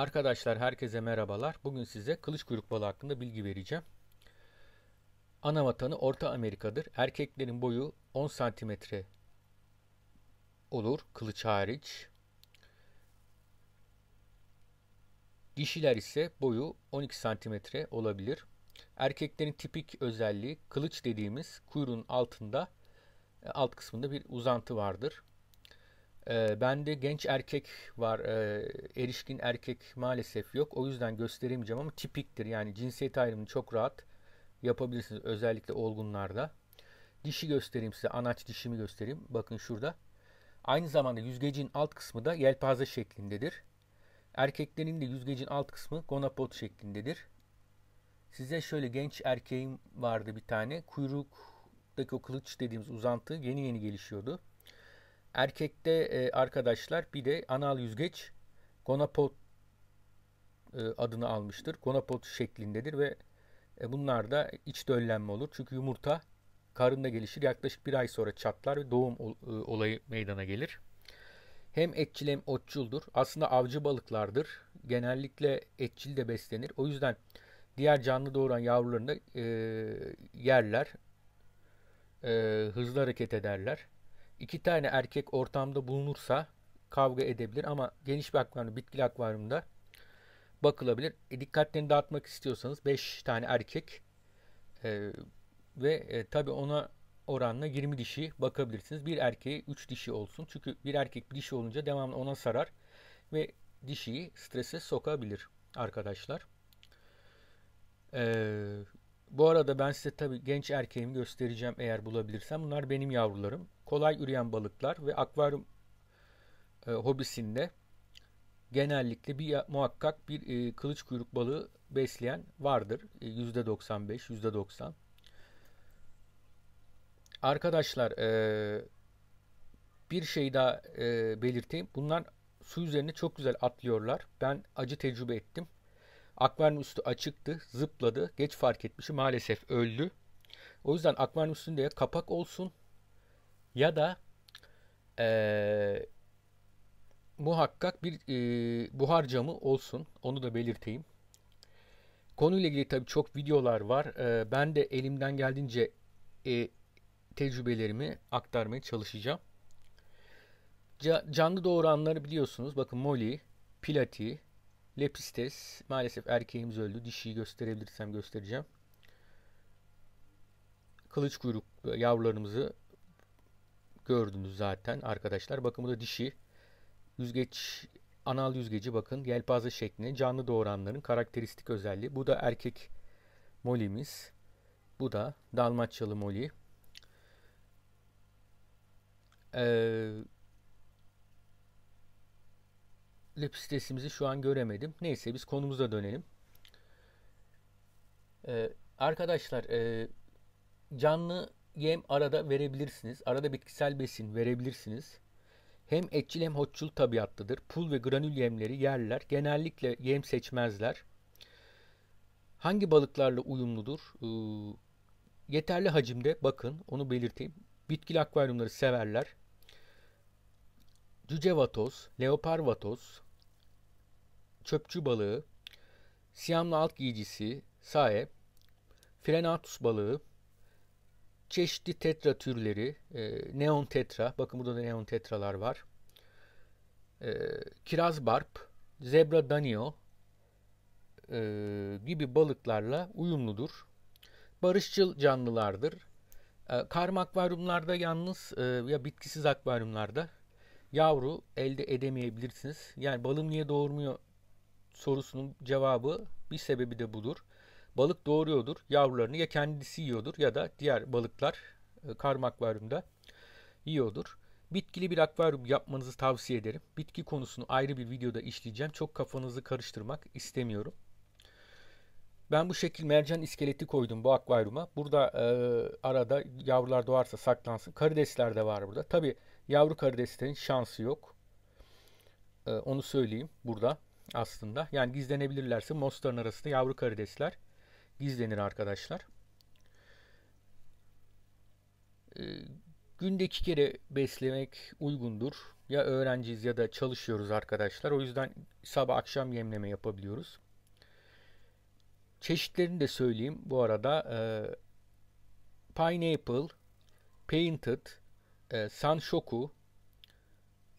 Arkadaşlar herkese merhabalar. Bugün size kılıç kuyruk balığı hakkında bilgi vereceğim. Ana vatanı Orta Amerika'dır. Erkeklerin boyu 10 santimetre olur kılıç hariç. Dişiler ise boyu 12 santimetre olabilir. Erkeklerin tipik özelliği kılıç dediğimiz kuyruğun altında e, alt kısmında bir uzantı vardır. Ee, bende genç erkek var. Ee, erişkin erkek maalesef yok. O yüzden gösteremeyeceğim ama tipiktir. Yani cinsiyet ayrımını çok rahat yapabilirsiniz. Özellikle olgunlarda. Dişi göstereyim size. Anaç dişimi göstereyim. Bakın şurada. Aynı zamanda yüzgecin alt kısmı da yelpaze şeklindedir. Erkeklerin de yüzgecin alt kısmı gonapot şeklindedir. Size şöyle genç erkeğim vardı bir tane. Kuyruktaki o kılıç dediğimiz uzantı yeni yeni gelişiyordu. Erkekte e, arkadaşlar bir de anal yüzgeç gonapot e, adını almıştır. Gonapot şeklindedir ve e, bunlar da iç döllenme olur. Çünkü yumurta karında gelişir. Yaklaşık bir ay sonra çatlar ve doğum e, olayı meydana gelir. Hem etçil hem otçuldur. Aslında avcı balıklardır. Genellikle etçil de beslenir. O yüzden diğer canlı doğuran yavrularını e, yerler. E, hızlı hareket ederler iki tane erkek ortamda bulunursa kavga edebilir ama geniş bir akvaryumda, bitkili akvaryumda bakılabilir. E, dikkatlerini dağıtmak istiyorsanız 5 tane erkek e, ve e, tabii ona oranla 20 dişi bakabilirsiniz. Bir erkeği 3 dişi olsun. Çünkü bir erkek bir dişi olunca devamlı ona sarar ve dişiyi strese sokabilir arkadaşlar. Ee, bu arada ben size tabii genç erkeğimi göstereceğim eğer bulabilirsem. Bunlar benim yavrularım kolay üreyen balıklar ve akvaryum e, hobisinde genellikle bir muhakkak bir e, kılıç kuyruk balığı besleyen vardır. E, %95, %90. Arkadaşlar e, bir şey daha e, belirteyim. Bunlar su üzerine çok güzel atlıyorlar. Ben acı tecrübe ettim. Akvaryum üstü açıktı, zıpladı. Geç fark etmişim maalesef öldü. O yüzden akvaryum üstünde kapak olsun ya da ee, muhakkak bir e, buhar camı olsun. Onu da belirteyim. Konuyla ilgili tabii çok videolar var. E, ben de elimden geldiğince e, tecrübelerimi aktarmaya çalışacağım. Ca canlı doğuranları biliyorsunuz. Bakın Molly, Pilati, Lepistes. Maalesef erkeğimiz öldü. Dişiyi gösterebilirsem göstereceğim. Kılıç kuyruk yavrularımızı gördünüz zaten arkadaşlar. Bakın bu da dişi. Yüzgeç anal yüzgeci bakın yelpaze şeklinde canlı doğuranların karakteristik özelliği. Bu da erkek molimiz. Bu da dalmaçyalı moli. Ee, lepistesimizi şu an göremedim. Neyse biz konumuza dönelim. Ee, arkadaşlar e, canlı yem arada verebilirsiniz. Arada bitkisel besin verebilirsiniz. Hem etçil hem hotçul tabiatlıdır. Pul ve granül yemleri yerler. Genellikle yem seçmezler. Hangi balıklarla uyumludur? Ee, yeterli hacimde bakın onu belirteyim. Bitkili akvaryumları severler. Cüce vatoz, leopar vatoz, çöpçü balığı, siyamlı alt giyicisi, sae, frenatus balığı, çeşitli tetra türleri, e, neon tetra, bakın burada da neon tetralar var. E, kiraz barp, zebra danio e, gibi balıklarla uyumludur. Barışçıl canlılardır. E, karm akvaryumlarda yalnız e, ya bitkisiz akvaryumlarda yavru elde edemeyebilirsiniz. Yani balım niye doğurmuyor sorusunun cevabı bir sebebi de budur. Balık doğuruyordur. Yavrularını ya kendisi yiyordur ya da diğer balıklar e, karma akvaryumda yiyordur. Bitkili bir akvaryum yapmanızı tavsiye ederim. Bitki konusunu ayrı bir videoda işleyeceğim. Çok kafanızı karıştırmak istemiyorum. Ben bu şekil mercan iskeleti koydum bu akvaryuma. Burada e, arada yavrular doğarsa saklansın. Karidesler de var burada. Tabi yavru karideslerin şansı yok. E, onu söyleyeyim burada aslında. Yani gizlenebilirlerse mostların arasında yavru karidesler gizlenir arkadaşlar. E, günde iki kere beslemek uygundur. Ya öğrenciyiz ya da çalışıyoruz arkadaşlar. O yüzden sabah akşam yemleme yapabiliyoruz. Çeşitlerini de söyleyeyim bu arada. E, pineapple, painted, e, sanshoku,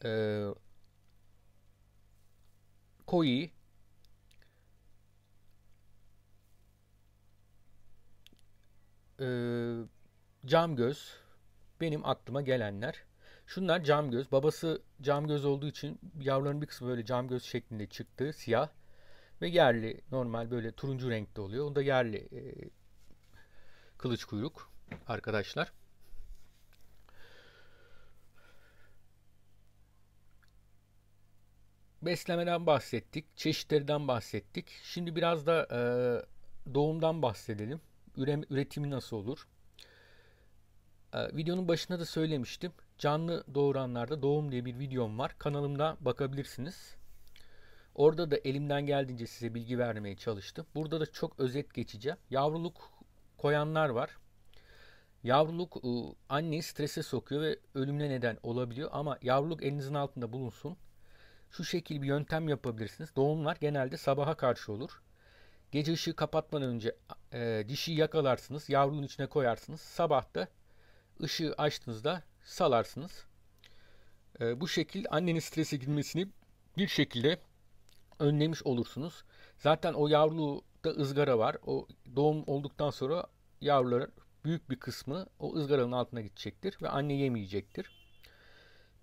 e, koi, e, cam göz benim aklıma gelenler. Şunlar cam göz. Babası cam göz olduğu için yavruların bir kısmı böyle cam göz şeklinde çıktı. Siyah ve yerli normal böyle turuncu renkte oluyor. Onda yerli e, kılıç kuyruk arkadaşlar. Beslemeden bahsettik, çeşitlerden bahsettik. Şimdi biraz da e, doğumdan bahsedelim üretimi nasıl olur? Ee, videonun başında da söylemiştim. Canlı doğuranlarda doğum diye bir videom var. Kanalımda bakabilirsiniz. Orada da elimden geldiğince size bilgi vermeye çalıştım. Burada da çok özet geçeceğim. Yavruluk koyanlar var. Yavruluk ıı, anneyi strese sokuyor ve ölümüne neden olabiliyor ama yavruluk elinizin altında bulunsun. Şu şekil bir yöntem yapabilirsiniz. Doğumlar genelde sabaha karşı olur. Gece ışığı kapatmadan önce e, dişi yakalarsınız, yavrunun içine koyarsınız. Sabah da ışığı açtığınızda salarsınız. E, bu şekil annenin strese girmesini bir şekilde önlemiş olursunuz. Zaten o yavruluğda ızgara var. O doğum olduktan sonra yavruların büyük bir kısmı o ızgaranın altına gidecektir ve anne yemeyecektir.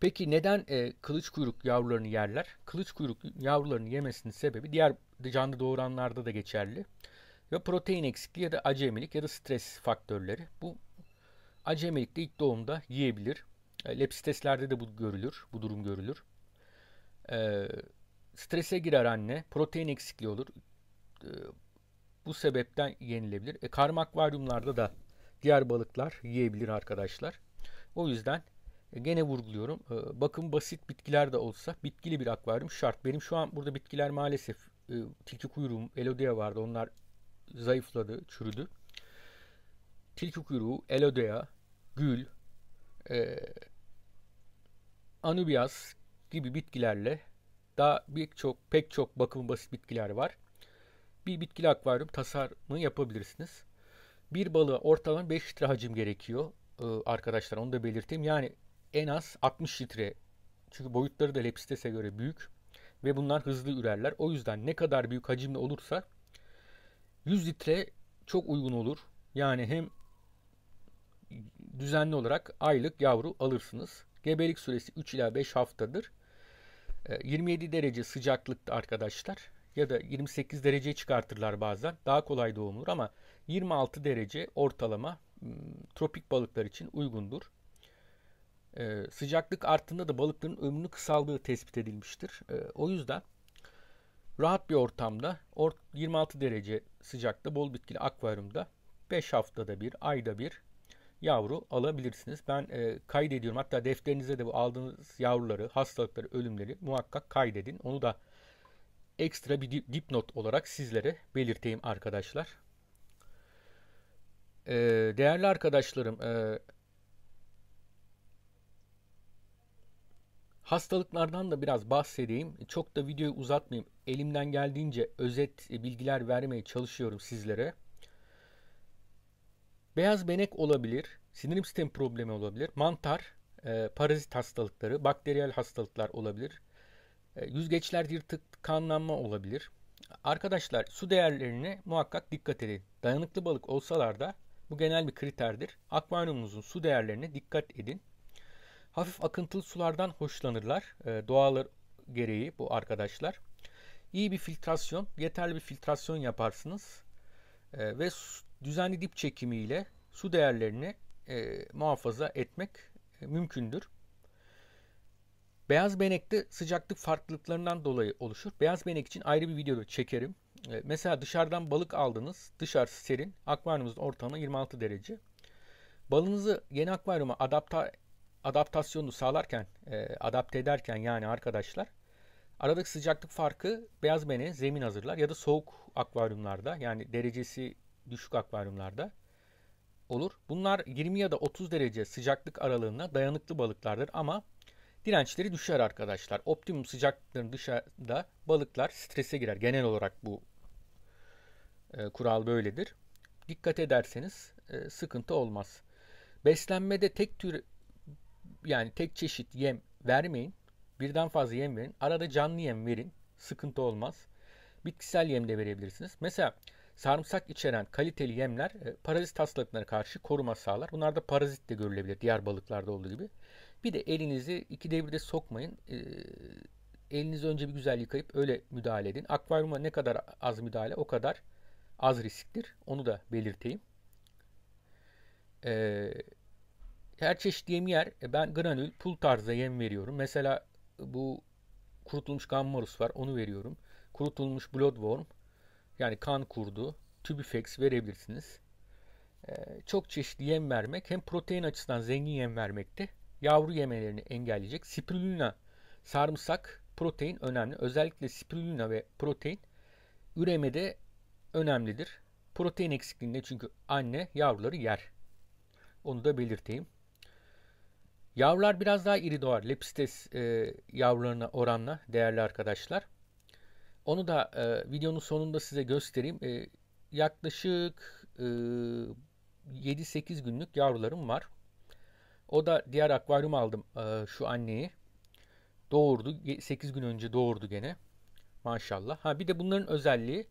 Peki neden e, kılıç kuyruk yavrularını yerler? Kılıç kuyruk yavrularını yemesinin sebebi diğer canlı doğuranlarda da geçerli. Ve protein eksikliği ya da acemilik ya da stres faktörleri. Bu acemilik de ilk doğumda yiyebilir. E, lepsi testlerde de bu görülür. Bu durum görülür. E, strese girer anne. Protein eksikliği olur. E, bu sebepten yenilebilir. E, karma akvaryumlarda da diğer balıklar yiyebilir arkadaşlar. O yüzden e, gene vurguluyorum. E, bakın basit bitkiler de olsa bitkili bir akvaryum şart. Benim şu an burada bitkiler maalesef ee, tilki kuyruğum, elodea vardı. Onlar zayıfladı, çürüdü. Tilki kuyruğu, elodea, gül, e, anubias gibi bitkilerle daha birçok pek çok bakım basit bitkiler var. Bir bitkili akvaryum tasarımı yapabilirsiniz. Bir balığa ortalama 5 litre hacim gerekiyor ee, arkadaşlar onu da belirteyim. Yani en az 60 litre. Çünkü boyutları da lepistes'e göre büyük ve bunlar hızlı ürerler. O yüzden ne kadar büyük hacimli olursa 100 litre çok uygun olur. Yani hem düzenli olarak aylık yavru alırsınız. Gebelik süresi 3 ila 5 haftadır. 27 ee, derece sıcaklıkta arkadaşlar ya da 28 dereceye çıkartırlar bazen. Daha kolay doğum olur ama 26 derece ortalama hmm, tropik balıklar için uygundur. E, sıcaklık arttığında da balıkların ömrünü kısaldığı tespit edilmiştir. E, o yüzden rahat bir ortamda 26 derece sıcakta bol bitkili akvaryumda 5 haftada bir, ayda bir yavru alabilirsiniz. Ben e, kaydediyorum. Hatta defterinize de bu aldığınız yavruları, hastalıkları, ölümleri muhakkak kaydedin. Onu da ekstra bir dipnot olarak sizlere belirteyim arkadaşlar. E, değerli arkadaşlarım, e, Hastalıklardan da biraz bahsedeyim. Çok da videoyu uzatmayayım. Elimden geldiğince özet e, bilgiler vermeye çalışıyorum sizlere. Beyaz benek olabilir, sindirim sistem problemi olabilir, mantar, e, parazit hastalıkları, bakteriyel hastalıklar olabilir. E, yüzgeçler yırtık, kanlanma olabilir. Arkadaşlar su değerlerine muhakkak dikkat edin. Dayanıklı balık olsalar da bu genel bir kriterdir. Akvaryumunuzun su değerlerine dikkat edin. Hafif akıntılı sulardan hoşlanırlar. E, ee, doğaları gereği bu arkadaşlar. İyi bir filtrasyon, yeterli bir filtrasyon yaparsınız. E, ve su, düzenli dip çekimiyle su değerlerini e, muhafaza etmek e, mümkündür. Beyaz benekte sıcaklık farklılıklarından dolayı oluşur. Beyaz benek için ayrı bir video çekerim. E, mesela dışarıdan balık aldınız. Dışarısı serin. akvaryumuzun ortamı 26 derece. Balınızı yeni akvaryuma adapte adaptasyonu sağlarken, e, adapte ederken yani arkadaşlar aradaki sıcaklık farkı beyaz bene zemin hazırlar ya da soğuk akvaryumlarda yani derecesi düşük akvaryumlarda olur. Bunlar 20 ya da 30 derece sıcaklık aralığına dayanıklı balıklardır ama dirençleri düşer arkadaşlar. Optimum sıcaklıkların dışında balıklar strese girer. Genel olarak bu e, kural böyledir. Dikkat ederseniz e, sıkıntı olmaz. Beslenmede tek tür yani tek çeşit yem vermeyin. Birden fazla yem verin. Arada canlı yem verin. Sıkıntı olmaz. Bitkisel yem de verebilirsiniz. Mesela sarımsak içeren kaliteli yemler e, parazit hastalıklarına karşı koruma sağlar. Bunlarda parazit de görülebilir diğer balıklarda olduğu gibi. Bir de elinizi iki devirde sokmayın. E, elinizi önce bir güzel yıkayıp öyle müdahale edin. Akvaryuma ne kadar az müdahale o kadar az risktir. Onu da belirteyim. Eee her çeşit yem yer e, ben granül pul tarzda yem veriyorum. Mesela e, bu kurutulmuş gammarus var onu veriyorum. Kurutulmuş bloodworm yani kan kurdu, tübifex verebilirsiniz. E, çok çeşitli yem vermek hem protein açısından zengin yem vermekte yavru yemelerini engelleyecek. Spirulina, sarımsak, protein önemli. Özellikle spirulina ve protein üremede önemlidir. Protein eksikliğinde çünkü anne yavruları yer. Onu da belirteyim. Yavrular biraz daha iri doğar. Lepstes e, yavrularına oranla değerli arkadaşlar. Onu da e, videonun sonunda size göstereyim. E, yaklaşık e, 7-8 günlük yavrularım var. O da diğer akvaryum aldım e, şu anneyi. Doğurdu. 8 gün önce doğurdu gene. Maşallah. Ha bir de bunların özelliği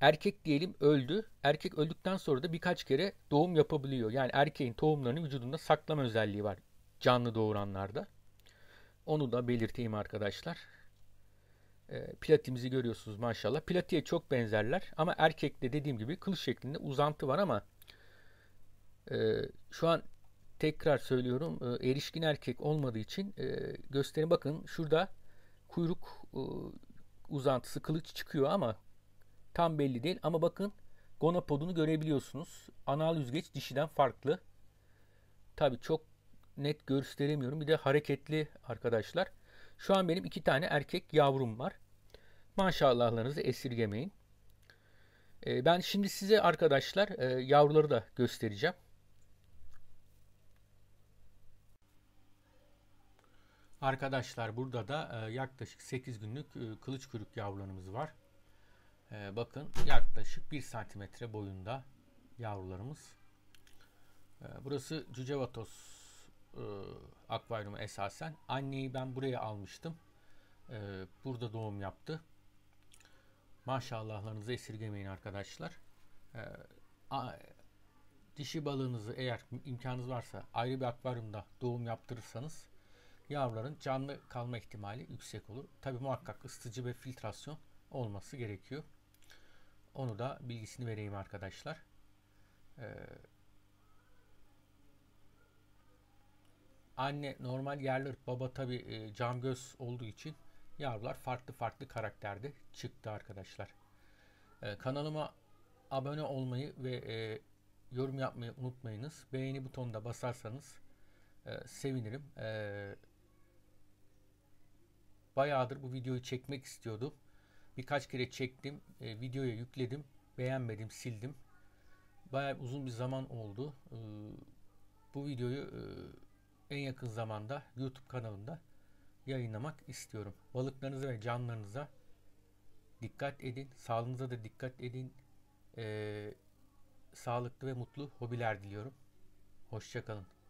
erkek diyelim öldü. Erkek öldükten sonra da birkaç kere doğum yapabiliyor. Yani erkeğin tohumlarını vücudunda saklama özelliği var canlı doğuranlarda. Onu da belirteyim arkadaşlar. E, platimizi görüyorsunuz maşallah. Platiye çok benzerler ama erkekte dediğim gibi kılıç şeklinde uzantı var ama e, şu an tekrar söylüyorum e, erişkin erkek olmadığı için e, gösterin bakın şurada kuyruk e, uzantısı kılıç çıkıyor ama tam belli değil ama bakın gonopodunu görebiliyorsunuz. Anal yüzgeç dişiden farklı. Tabi çok net gösteremiyorum. Bir de hareketli arkadaşlar. Şu an benim iki tane erkek yavrum var. Maşallahlarınızı esirgemeyin. Ee, ben şimdi size arkadaşlar e, yavruları da göstereceğim. Arkadaşlar burada da e, yaklaşık 8 günlük e, kılıç kuyruk yavrularımız var. E, bakın yaklaşık 1 santimetre boyunda yavrularımız. E, burası Cücevatos e, akvaryuma esasen. Anneyi ben buraya almıştım. E, burada doğum yaptı. Maşallahlarınızı esirgemeyin arkadaşlar. E, a, dişi balığınızı eğer imkanınız varsa ayrı bir akvaryumda doğum yaptırırsanız yavruların canlı kalma ihtimali yüksek olur. Tabi muhakkak ısıtıcı ve filtrasyon olması gerekiyor. Onu da bilgisini vereyim arkadaşlar. Ee, Anne normal yerler, baba tabi e, cam göz olduğu için yavrular farklı farklı karakterde çıktı arkadaşlar. E, kanalıma abone olmayı ve e, yorum yapmayı unutmayınız. Beğeni butonuna basarsanız e, sevinirim. E, bayağıdır bu videoyu çekmek istiyordum. Birkaç kere çektim, e, videoya yükledim, beğenmedim, sildim. Bayağı uzun bir zaman oldu. E, bu videoyu e, en yakın zamanda YouTube kanalında yayınlamak istiyorum. Balıklarınıza ve canlarınıza dikkat edin. Sağlığınıza da dikkat edin. Ee, sağlıklı ve mutlu hobiler diliyorum. Hoşçakalın.